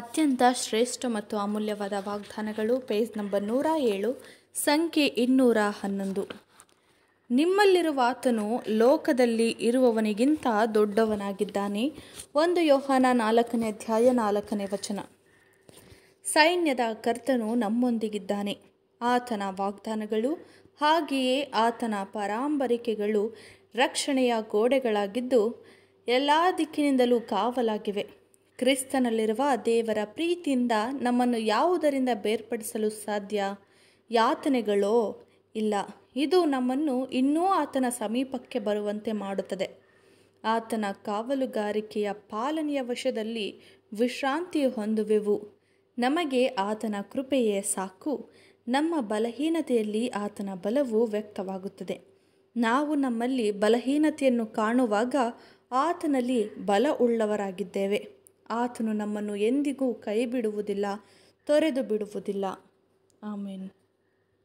ಅತ್ಯಂತ ಶ್ರೇಷ್ಠ ಮತ್ತು ಅಮೂಲ್ಯವಾದ ವಾಗ್ದಾನಗಳು ಪೇಜ್ ನಂಬರ್ ನೂರ ಏಳು ಸಂಖ್ಯೆ ಇನ್ನೂರ ಹನ್ನೊಂದು ನಿಮ್ಮಲ್ಲಿರುವ ಆತನು ಲೋಕದಲ್ಲಿ ಇರುವವನಿಗಿಂತ ದೊಡ್ಡವನಾಗಿದ್ದಾನೆ ಒಂದು ಯೋಹಾನ ನಾಲ್ಕನೇ ಅಧ್ಯಾಯ ನಾಲ್ಕನೇ ವಚನ ಸೈನ್ಯದ ಕರ್ತನು ನಮ್ಮೊಂದಿಗಿದ್ದಾನೆ ಆತನ ವಾಗ್ದಾನಗಳು ಹಾಗೆಯೇ ಆತನ ಪರಾಂಬರಿಕೆಗಳು ರಕ್ಷಣೆಯ ಗೋಡೆಗಳಾಗಿದ್ದು ಎಲ್ಲ ದಿಕ್ಕಿನಿಂದಲೂ ಕಾವಲಾಗಿವೆ ಕ್ರಿಸ್ತನಲ್ಲಿರುವ ದೇವರ ಪ್ರೀತಿಯಿಂದ ನಮ್ಮನ್ನು ಯಾವುದರಿಂದ ಬೇರ್ಪಡಿಸಲು ಸಾಧ್ಯ ಯಾತನೆಗಳೋ ಇಲ್ಲ ಇದು ನಮ್ಮನ್ನು ಇನ್ನೂ ಆತನ ಸಮೀಪಕ್ಕೆ ಬರುವಂತೆ ಮಾಡುತ್ತದೆ ಆತನ ಕಾವಲುಗಾರಿಕೆಯ ಪಾಲನೆಯ ವಶದಲ್ಲಿ ವಿಶ್ರಾಂತಿ ಹೊಂದುವೆವು ನಮಗೆ ಆತನ ಕೃಪೆಯೇ ಸಾಕು ನಮ್ಮ ಬಲಹೀನತೆಯಲ್ಲಿ ಆತನ ಬಲವು ವ್ಯಕ್ತವಾಗುತ್ತದೆ ನಾವು ನಮ್ಮಲ್ಲಿ ಬಲಹೀನತೆಯನ್ನು ಕಾಣುವಾಗ ಆತನಲ್ಲಿ ಬಲ ಉಳ್ಳವರಾಗಿದ್ದೇವೆ ಆತನು ನಮ್ಮನ್ನು ಎಂದಿಗೂ ಕೈ ಬಿಡುವುದಿಲ್ಲ ತೊರೆದು ಬಿಡುವುದಿಲ್ಲ ಆಮೇನ್